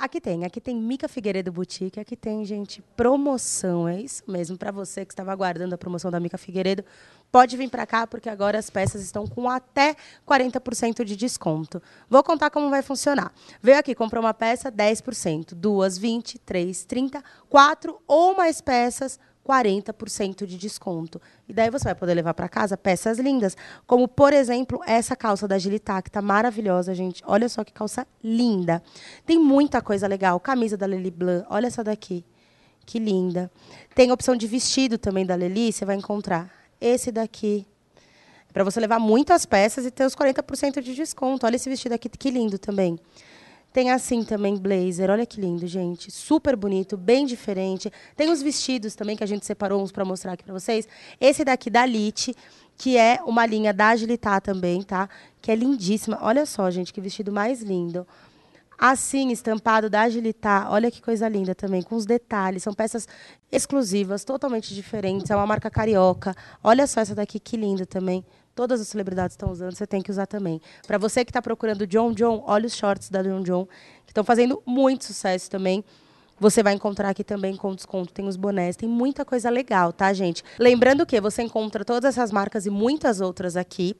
Aqui tem, aqui tem Mica Figueiredo Boutique, aqui tem, gente, promoção, é isso mesmo, para você que estava aguardando a promoção da Mica Figueiredo, pode vir para cá, porque agora as peças estão com até 40% de desconto. Vou contar como vai funcionar. Veio aqui, comprou uma peça, 10%, duas, 20, três, 30, quatro ou mais peças, 40% de desconto. E daí você vai poder levar para casa peças lindas, como por exemplo, essa calça da Gilita que tá maravilhosa, gente. Olha só que calça linda. Tem muita coisa legal. Camisa da Lely Blanc, olha essa daqui. Que linda. Tem opção de vestido também da Lely, você vai encontrar. Esse daqui, é para você levar muitas peças e ter os 40% de desconto. Olha esse vestido aqui, que lindo também. Tem assim também blazer, olha que lindo, gente. Super bonito, bem diferente. Tem os vestidos também que a gente separou uns para mostrar aqui para vocês. Esse daqui da Lite, que é uma linha da Agilitar também, tá? Que é lindíssima. Olha só, gente, que vestido mais lindo. Assim, estampado da Agilitar, olha que coisa linda também, com os detalhes. São peças exclusivas, totalmente diferentes. É uma marca carioca. Olha só essa daqui, que linda também. Todas as celebridades estão usando, você tem que usar também. Para você que está procurando John John, olha os shorts da John John, que estão fazendo muito sucesso também. Você vai encontrar aqui também com desconto, tem os bonés, tem muita coisa legal, tá, gente? Lembrando que você encontra todas essas marcas e muitas outras aqui.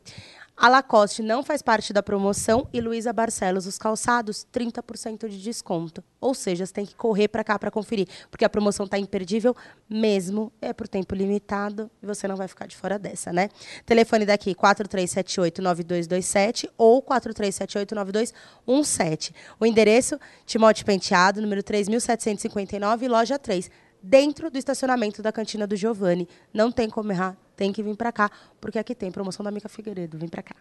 A Lacoste não faz parte da promoção e Luísa Barcelos, os calçados, 30% de desconto. Ou seja, você tem que correr para cá para conferir, porque a promoção está imperdível mesmo, é por tempo limitado e você não vai ficar de fora dessa, né? Telefone daqui 4378-9227 ou 4378-9217. O endereço, Timote Penteado, número 3759, loja 3 dentro do estacionamento da cantina do Giovanni. Não tem como errar, tem que vir para cá, porque aqui tem promoção da Mica Figueiredo. Vem para cá.